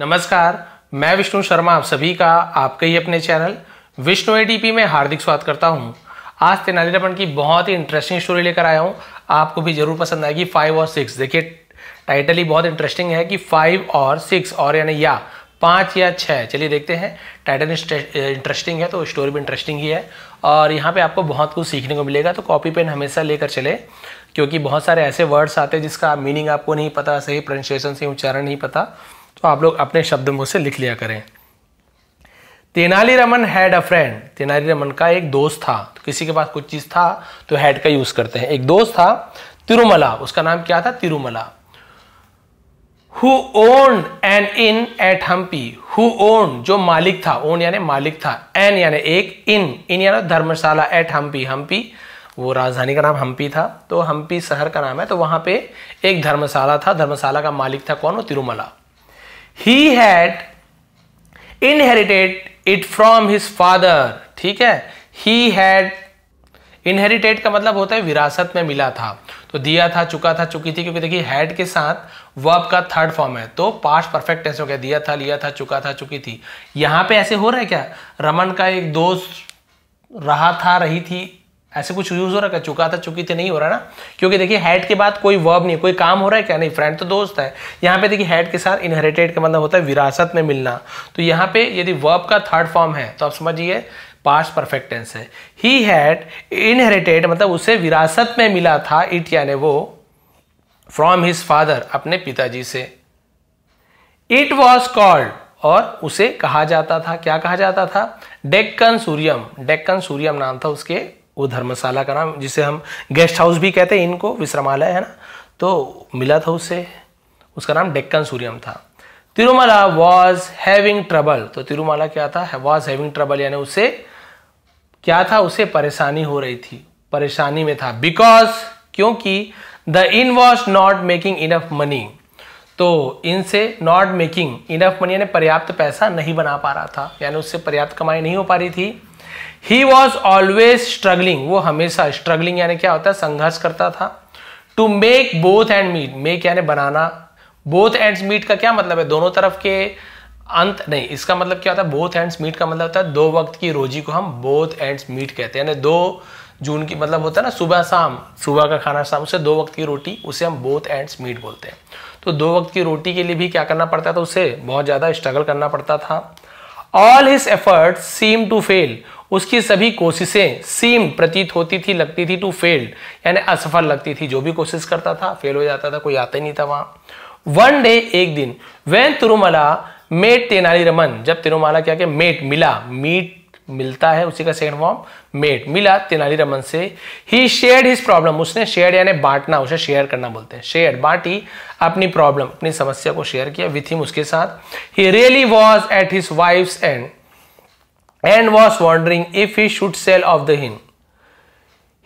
नमस्कार मैं विष्णु शर्मा आप सभी का आपके ही अपने चैनल विष्णु एटीपी में हार्दिक स्वागत करता हूं आज तेनालीरामन की बहुत ही इंटरेस्टिंग स्टोरी लेकर आया हूं आपको भी जरूर पसंद आएगी फाइव और सिक्स देखिए टाइटल ही बहुत इंटरेस्टिंग है कि फाइव और सिक्स और यानी या पाँच या छः चलिए देखते हैं टाइटल इंटरेस्टिंग है तो स्टोरी भी इंटरेस्टिंग ही है और यहाँ पे आपको बहुत कुछ सीखने को मिलेगा तो कॉपी पेन हमेशा लेकर चले क्योंकि बहुत सारे ऐसे वर्ड्स आते हैं जिसका मीनिंग आपको नहीं पता सही प्रोनाउंसिएशन सही उच्चारण नहीं पता तो आप लोग अपने शब्द मुंह से लिख लिया करें Tenali Raman had a friend Raman का एक दोस्त था तो किसी के पास कुछ चीज़ था तो हैड का यूज़ करते हैं एक दोस्त था तिरुमला उसका नाम क्या था Tirumala who own an inn at Hampi who own जो मालिक था ओन यानी मालिक था एन यानी एक इन इन यानी धर्मशाला एट हम्पी हम्पी वो राजधानी का नाम हम्पी था तो हम्पी शहर का नाम है तो वहां पे एक धर्मशाला था धर्मशाला का मालिक था कौन वो Tirumala he had inherited it from his father ठीक है ही हैड इनहेरिटेड का मतलब होता है विरासत में मिला था तो दिया था चुका था चुकी थी क्योंकि देखिए हैड के साथ वर्ब का थर्ड फॉर्म है तो पास्ट परफेक्ट टेंस हो गया दिया था लिया था चुका था चुकी थी यहां पे ऐसे हो रहा है क्या रमन का एक दोस्त रहा था रही थी ऐसे कुछ यूज हो है चुका था चुकी थे तो नहीं हो रहा ना क्योंकि देखिए हेड के बाद कोई वर्ब नहीं कोई काम हो रहा है क्या नहीं फ्रेंड तो दोस्त है यहाँ पे देखिए हेड के साथ इनहेरिटेड का मतलब होता है विरासत में मिलना तो यहाँ पे यदि वर्ब का थर्ड फॉर्म है तो आप समझिए पास्ट परफेक्ट टेंस है ही हैड इनहेरिटेड मतलब उसे विरासत में मिला था इट यानी वो फ्रॉम हिज फादर अपने पिताजी से इट वॉज कॉल्ड और उसे कहा जाता था क्या कहा जाता था डेक्कन सूर्यम डेक्कन सूर्यम नाम था उसके वो धर्मशाला का नाम जिसे हम गेस्ट हाउस भी कहते हैं इनको विश्रामालय है ना तो मिला था उससे उसका नाम डेक्कन सूर्यम था तिरुमाला वॉज हैविंग ट्रबल तो तिरुमाला क्या था वॉज हैविंग ट्रबल यानी उसे क्या था उसे परेशानी हो रही थी परेशानी में था बिकॉज क्योंकि the inn was not making enough money तो इनसे नॉट मेकिंग इनफ मनी यानी पर्याप्त पैसा नहीं बना पा रहा था यानी उससे पर्याप्त कमाई नहीं हो पा रही थी ही वॉज ऑलवेज स्ट्रगलिंग वो हमेशा स्ट्रगलिंग यानी क्या होता है संघर्ष करता था to make both end meet make यानी बनाना बोथ एंड मीट का क्या मतलब है दोनों तरफ के अंत नहीं इसका मतलब क्या होता है बोथ एंड मीट का मतलब होता है दो वक्त की रोजी को हम बोथ एंड मीट कहते हैं यानी दो जून की मतलब होता है ना सुबह शाम सुबह का खाना शाम उसे दो वक्त की रोटी उसे हम बोथ एंड मीट बोलते हैं तो दो वक्त की रोटी के लिए भी क्या करना पड़ता था उसे बहुत ज़्यादा स्ट्रगल करना पड़ता था all his efforts seem to fail उसकी सभी कोशिशें सीम प्रतीत होती थी लगती थी टू फेल्ड यानी असफल लगती थी जो भी कोशिश करता था फेल हो जाता था कोई आता ही नहीं था वहां वन डे एक दिन वेन तिरुमला मेट रमन जब तिरुमाला क्या क्या मेट मिला मीट मिलता है उसी का सेकंड फॉर्म मेट मिला रमन से ही शेयर हिज प्रॉब्लम उसने शेयर यानी बांटना उसे शेयर करना बोलते हैं शेयर बांटी अपनी प्रॉब्लम अपनी समस्या को शेयर किया विथ हिम उसके साथ he really was at his wits end end was wondering if he should sell off the inn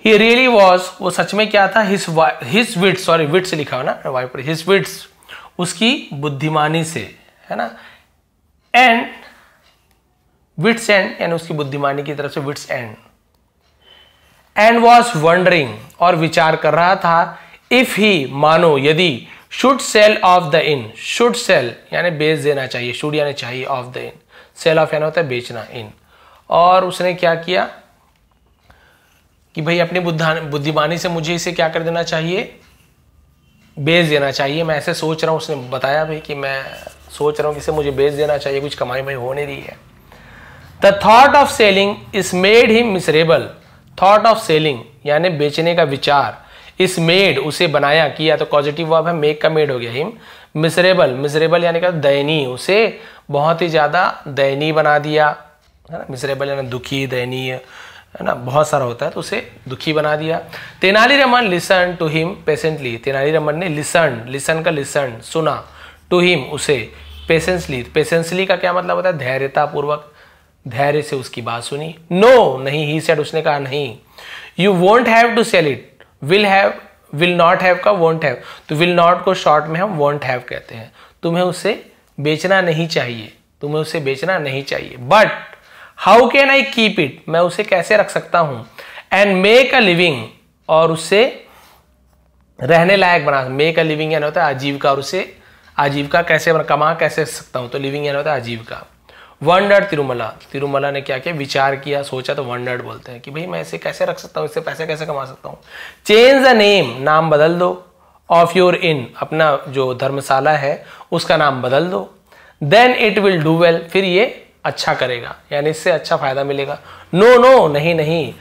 he really was वो सच में क्या था हिस विट्स सॉरी विट्स लिखा हो ना वाइफ पर हिस विट्स उसकी बुद्धिमानी से है ना एंड विट्स एंड यानी उसकी बुद्धिमानी की तरफ से wits end end was wondering और विचार कर रहा था इफ ही मानो यदि should sell off the inn should sell यानी बेच देना चाहिए शुड यानी चाहिए off the inn sell off यानी होता है बेचना इन और उसने क्या किया कि भाई अपनी बुद्धिमानी से मुझे इसे क्या कर देना चाहिए बेच देना चाहिए मैं ऐसे सोच रहा हूँ उसने बताया भाई कि मैं सोच रहा हूँ कि इसे मुझे बेच देना चाहिए कुछ कमाई में हो नहीं रही है the thought of selling is made he miserable thought of selling यानी बेचने का विचार इस मेड उसे बनाया किया तो पॉजिटिव वर्ब है मेक का मेड हो गया हिम मिसरेबल मिसरेबल यानी कि दयनीय उसे बहुत ही ज़्यादा दयनीय बना दिया है ना मिसरेबल ना दुखी दयनीय है ना बहुत सारा होता है तो उसे दुखी बना दिया Tenali Raman listen to him patiently Tenali Raman ने लिसन लिसन का लिसन सुना टू हिम उसे पेशेंसली पेशेंसली का क्या मतलब होता है धैर्यता पूर्वक धैर्य से उसकी बात सुनी नो no, नहीं ही सेड उसने कहा नहीं you won't have to sell it will have will not have का वोंट हैव तो विल नॉट को शॉर्ट में हम वोंट हैव कहते हैं तुम्हें उसे बेचना नहीं चाहिए तुम्हें उसे बेचना नहीं चाहिए but how can I keep it मैं उसे कैसे रख सकता हूं एंड मेक अ लिविंग और उससे रहने लायक बना मेक अ लिविंग यानी होता है आजीविका और उसे आजीविका कैसे कमा कैसे सकता हूं तो लिविंग यानी होता है आजीविका वर्नडर्ड तिरुमला तिरुमला ने क्या किया विचार किया सोचा तो वर्नडर्ड बोलते हैं कि भाई मैं इसे कैसे रख सकता हूँ इससे पैसे कैसे कमा सकता हूँ चेंज द नेम नाम बदल दो ऑफ योर इन अपना जो धर्मशाला है उसका नाम बदल दो then it will do well फिर ये अच्छा करेगा यानी इससे अच्छा फायदा मिलेगा नो no, नो no, नहीं नहीं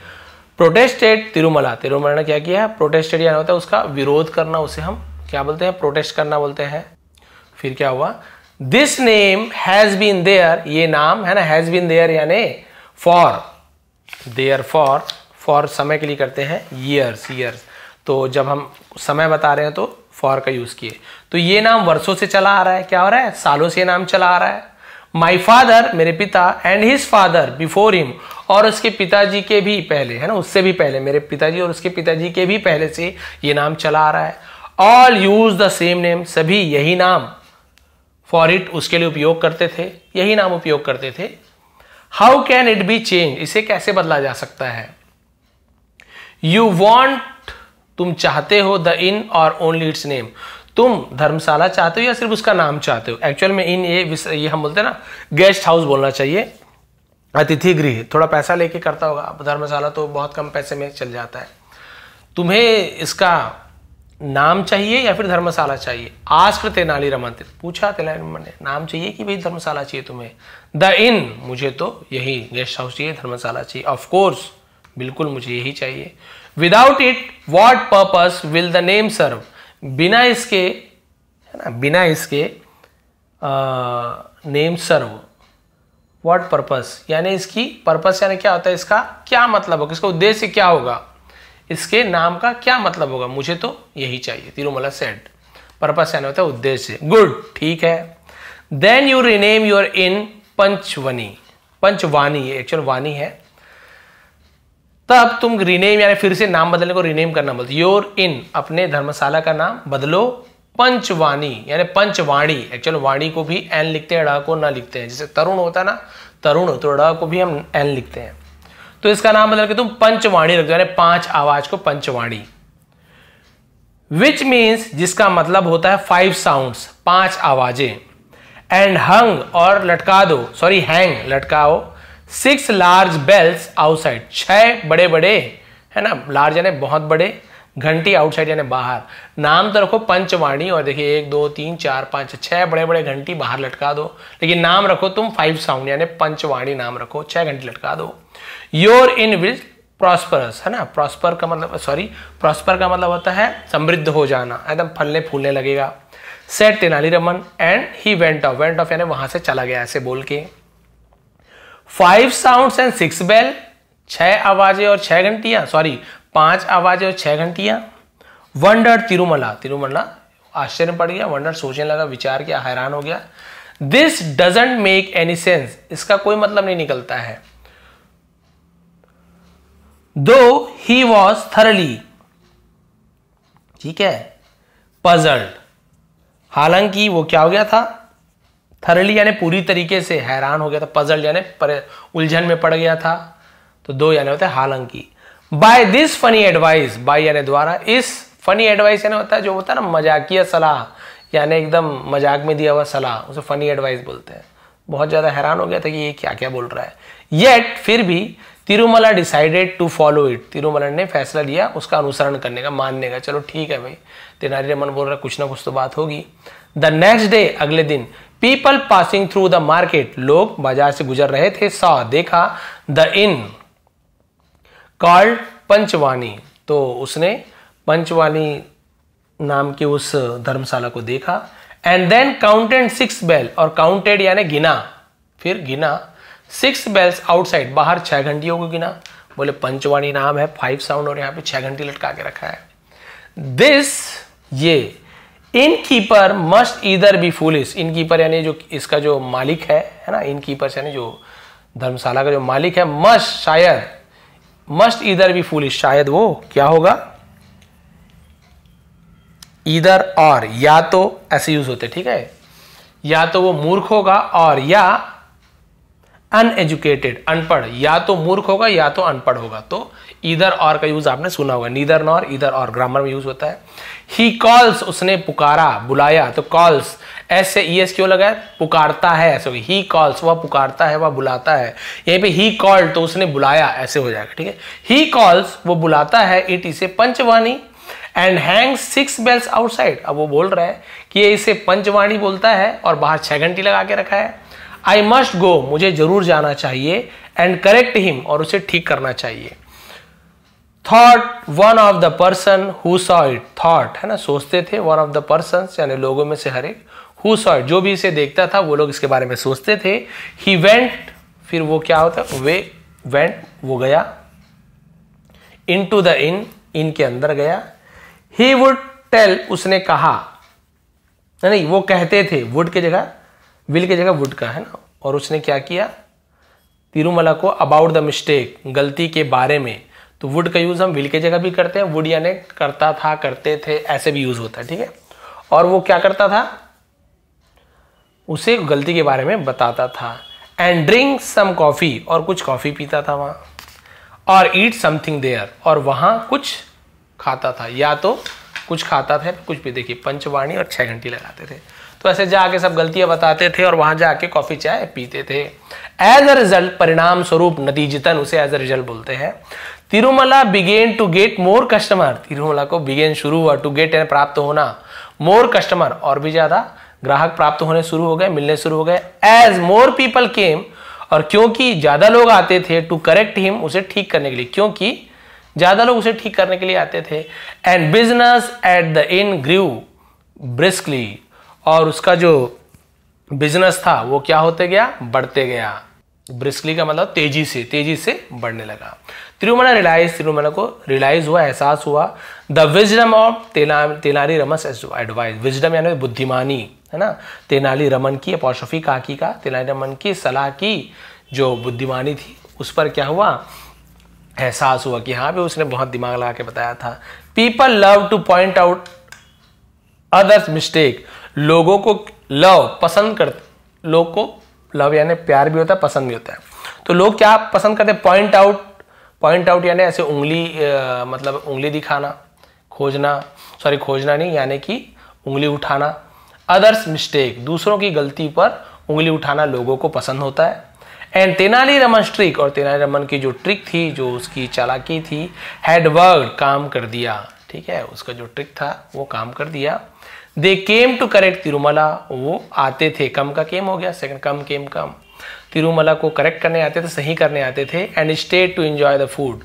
प्रोटेस्टेड तिरुमला तिरुमला ने क्या किया प्रोटेस्टेड यानी होता है उसका विरोध करना उसे हम क्या बोलते हैं प्रोटेस्ट करना बोलते हैं फिर क्या हुआ this name has been there ये नाम है ना हैज बीन देयर यानी फॉर देयर फॉर फॉर समय के लिए करते हैं ईयर्स ईयर्स तो जब हम समय बता रहे हैं तो फॉर का यूज़ किए तो ये नाम वर्षों से चला आ रहा है क्या हो रहा है सालों से ये नाम चला आ रहा है माई फादर मेरे पिता and his father before him और उसके पिताजी के भी पहले है ना उससे भी पहले मेरे पिताजी और उसके पिताजी के भी पहले से ये नाम चला आ रहा है all use the same name सभी यही नाम फॉर इट उसके लिए उपयोग करते थे यही नाम उपयोग करते थे how can it be change इसे कैसे बदला जा सकता है यू वॉन्ट तुम चाहते हो द इन और ओनली इट्स नेम तुम धर्मशाला चाहते हो या सिर्फ उसका नाम चाहते हो एक्चुअल में इन ये ये हम बोलते हैं ना गेस्ट हाउस बोलना चाहिए अतिथि गृह थोड़ा पैसा लेके करता होगा अब धर्मशाला तो बहुत कम पैसे में चल जाता है तुम्हें इसका नाम चाहिए या फिर धर्मशाला चाहिए आस्क तेनालीरामन ते पूछा तेनालीरामन तो ने नाम चाहिए कि भाई धर्मशाला चाहिए तुम्हें द इन मुझे तो यही गेस्ट हाउस चाहिए धर्मशाला चाहिए ऑफकोर्स बिल्कुल मुझे यही चाहिए without it what purpose will the name serve बिना इसके है ना बिना इसके नेम सर्व व्हाट पर्पस यानी इसकी पर्पस यानी क्या होता है इसका क्या मतलब होगा इसका उद्देश्य क्या होगा इसके नाम का क्या मतलब होगा मुझे तो यही चाहिए तिरुमला सेट पर्पस यानी होता है उद्देश्य गुड ठीक है then you rename your inn Panchavani Panchavani actual वानी है तब तुम रीनेम यानी फिर से नाम बदलने को रीनेम करना बोलते योर इन अपने धर्मशाला का नाम बदलो पंचवाणी यानी पंचवाणी एक्चुअल वाणी को भी एन लिखते हैं अड़ा को ना लिखते हैं जैसे तरुण होता है ना तरुण तो अड़ा को भी हम एन लिखते हैं तो इसका नाम बदल के तुम पंचवाणी रख दो यानी पांच आवाज को पंचवाणी विच मीन्स जिसका मतलब होता है फाइव साउंड्स पांच आवाजें एंड हंग और लटका दो सॉरी हैंग लटकाओ सिक्स लार्ज बेल्स आउटसाइड छह बड़े बड़े है ना लार्ज यानी बहुत बड़े घंटी आउटसाइड यानी बाहर नाम तो रखो पंचवाणी और देखिए एक दो तीन चार पाँच छह बड़े बड़े घंटी बाहर लटका दो लेकिन नाम रखो तुम फाइव साउंड यानी पंचवाणी नाम रखो छह घंटी लटका दो योर इन विल प्रॉस्परस है ना प्रॉस्पर का मतलब सॉरी प्रॉस्पर का मतलब होता है समृद्ध हो जाना एकदम फलने फूलने लगेगा said Raman and he went off went off यानी वहां से चला गया ऐसे बोल के five sound and six bell छह आवाजें और छह घंटियां सॉरी पांच आवाजें और छह घंटियां वंडर तिरुमला तिरुमला आश्चर्य पड़ गया वंडर सोचने लगा विचार किया हैरान हो गया this doesn't make any sense इसका कोई मतलब नहीं निकलता है दो ही वॉज थरली ठीक है पजल्ड हालांकि वो क्या हो गया था थरली यानी पूरी तरीके से हैरान हो गया था पजल यानी उलझन में पड़ गया था तो दो यानी होता है हालांकि by this funny advice by यानी द्वारा इस फनी एडवाइस यानी होता है जो होता है ना मजाकिया सलाह यानी एकदम मजाक में दिया हुआ सलाह उसे फनी एडवाइस बोलते हैं बहुत ज़्यादा हैरान हो गया था कि ये क्या क्या बोल रहा है येट फिर भी Tirumala decided to follow it Tirumala ने फैसला लिया उसका अनुसरण करने का मानने का चलो ठीक है भाई तेनाली रमन बोल रहा कुछ ना कुछ तो बात होगी द नेक्स्ट डे अगले दिन people passing through the market लोग बाजार से गुजर रहे थे सा देखा द इन कॉल्ड पंचवानी तो उसने पंचवानी नाम की उस धर्मशाला को देखा and then counted six bell और काउंटेड यानी गिना फिर गिना सिक्स बेल्स आउटसाइड बाहर छह घंटियों को गिना बोले पंचवाणी नाम है फाइव साउंड और यहां पे छह घंटी लटका के रखा है दिस ये inn keeper must either be foolish inn keeper यानी जो इसका जो मालिक है है ना इन कीपर यानी जो धर्मशाला का जो मालिक है मस्ट शायद मस्ट इधर बी फूलिस शायद वो क्या होगा इधर और या तो ऐसे यूज होते ठीक है या तो वो मूर्ख होगा और या अनएजुकेटेड अनपढ़ या तो मूर्ख होगा या तो अनपढ़ होगा तो इधर और का यूज आपने सुना होगा नीदर नॉर इधर और ग्रामर में यूज होता है ही कॉल्स उसने पुकारा बुलाया तो कॉल्स ऐसे ई एस क्यों लगाया पुकारता है ऐसे ही कॉल्स वह पुकारता है वह बुलाता है यहीं पे ही कॉल तो उसने बुलाया ऐसे हो जाएगा ठीक है ही कॉल्स वो बुलाता है इट इसे Panchavani and hang six bells outside अब वो बोल रहा है कि ये इसे पंचवाणी बोलता है और बाहर छह घंटी लगा के रखा है आई मस्ट गो मुझे जरूर जाना चाहिए एंड करेक्ट हिम और उसे ठीक करना चाहिए thought one of the person who saw it thought है ना सोचते थे वन ऑफ द पर्सन यानी लोगों में से हर एक हु सॉ इट जो भी इसे देखता था वो लोग इसके बारे में सोचते थे ही वेंट फिर वो क्या होता है वे वेंट वो गया इन टू द इन इन के अंदर गया ही वुड टेल उसने कहा नहीं वो कहते थे वुड की जगह विल की जगह वुड का है ना और उसने क्या किया तिरुमला को अबाउट द मिस्टेक गलती के बारे में तो वुड का यूज़ हम विल की जगह भी करते हैं वुड यानी करता था करते थे ऐसे भी यूज़ होता है ठीक है और वो क्या करता था उसे गलती के बारे में बताता था एंड ड्रिंक सम कॉफ़ी और कुछ कॉफ़ी पीता था वहां और ईट समथिंग देयर और वहां कुछ खाता था या तो कुछ खाता था कुछ भी देखिए पंचवाणी और छह घंटी लगाते थे तो ऐसे जाके सब गलतियां बताते थे और वहां जाके कॉफी चाय पीते थे एज अ रिजल्ट परिणाम स्वरूप नतीजतन उसे एज अ रिजल्ट बोलते हैं Tirumala began to get more customer Tirumala को बिगेन शुरू हुआ टू गेट एंड प्राप्त होना मोर कस्टमर और भी ज्यादा ग्राहक प्राप्त होने शुरू हो गए मिलने शुरू हो गए एज मोर पीपल केम और क्योंकि ज्यादा लोग आते थे टू करेक्ट हिम उसे ठीक करने के लिए क्योंकि ज्यादा लोग उसे ठीक करने के लिए आते थे and business at the inn grew briskly और उसका जो बिजनेस था वो क्या होते गया बढ़ते गया ब्रिस्कली का मतलब तेजी से तेजी से बढ़ने लगा तिरुमला रिलाइज तिरुमला को रिलाइज हुआ एहसास हुआ द विजडम ऑफ तेनाली तेलारी एडवाइस विजडम यानी बुद्धिमानी है ना तेनाली रमन की अपॉशफी काकी का तेनाली रमन की सलाह की जो बुद्धिमानी थी उस पर क्या हुआ एहसास हुआ कि हाँ भी उसने बहुत दिमाग लगा के बताया था people love to point out others mistake लोगों को लव पसंद कर लोग को लव यानी प्यार भी होता है पसंद भी होता है तो लोग क्या पसंद करते हैं पॉइंट आउट पॉइंट आउट यानी ऐसे उंगली आ, मतलब उंगली दिखाना खोजना सॉरी खोजना नहीं यानी कि उंगली उठाना अदर्स मिस्टेक दूसरों की गलती पर उंगली उठाना लोगों को पसंद होता है एंड तेनाली रमन ट्रिक और तेनाली रमन की जो ट्रिक थी जो उसकी चालाकी थी हैड काम कर दिया ठीक है उसका जो ट्रिक था वो काम कर दिया they came to correct Tirumala वो आते थे कम का केम हो गया सेकंड कम केम कम तिरुमला को करेक्ट करने आते थे सही करने आते थे and stayed to enjoy the food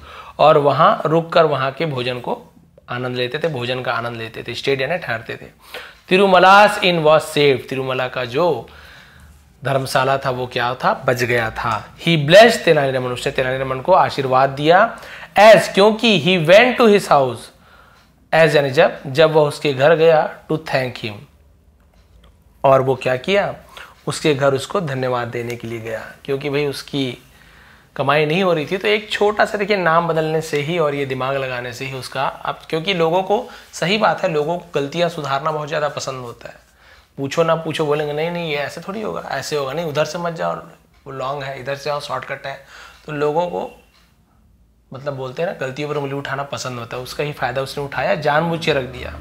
और वहाँ रुक कर वहाँ के भोजन को आनंद लेते थे भोजन का आनंद लेते थे स्टेट यानी ठहरते थे Tirumala's inn was safe Tirumala का जो धर्मशाला था वो क्या था बच गया था ही ब्लेस तेनाली रमन उसने तेनाली रमन को आशीर्वाद दिया एज क्योंकि he went to his house as an जब जब वह उसके घर गया टू थैंक हिम और वो क्या किया उसके घर उसको धन्यवाद देने के लिए गया क्योंकि भाई उसकी कमाई नहीं हो रही थी तो एक छोटा सा देखिए नाम बदलने से ही और ये दिमाग लगाने से ही उसका अब क्योंकि लोगों को सही बात है लोगों को गलतियाँ सुधारना बहुत ज़्यादा पसंद होता है पूछो ना पूछो बोलेंगे नहीं नहीं ये ऐसे थोड़ी होगा ऐसे होगा नहीं उधर से मत जाओ वो लॉन्ग है इधर से जाओ शॉर्टकट है तो लोगों को मतलब बोलते हैं ना गलतियों पर उंगली उठाना पसंद होता है उसका ही फ़ायदा उसने उठाया जान मुझे रख दिया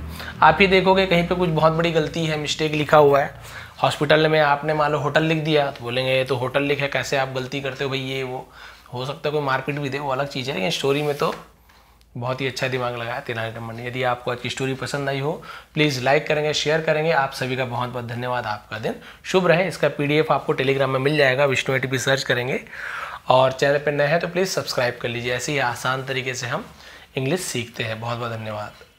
आप ही देखोगे कहीं पे कुछ बहुत बड़ी गलती है मिस्टेक लिखा हुआ है हॉस्पिटल में आपने मान लो होटल लिख दिया तो बोलेंगे ये तो होटल लिखे कैसे आप गलती करते हो भाई ये वो हो सकता है कोई मारपीट भी दे वो अलग चीज़ है लेकिन स्टोरी में तो बहुत ही अच्छा दिमाग लगाया तेनाली रमन ने यदि आपको आज की स्टोरी पसंद आई हो प्लीज़ लाइक करेंगे शेयर करेंगे आप सभी का बहुत बहुत धन्यवाद आपका दिन शुभ रहे इसका पीडीएफ आपको टेलीग्राम में मिल जाएगा विष्णु ए सर्च करेंगे और चैनल पर नए हैं तो प्लीज़ सब्सक्राइब कर लीजिए ऐसे ही आसान तरीके से हम इंग्लिश सीखते हैं बहुत बहुत धन्यवाद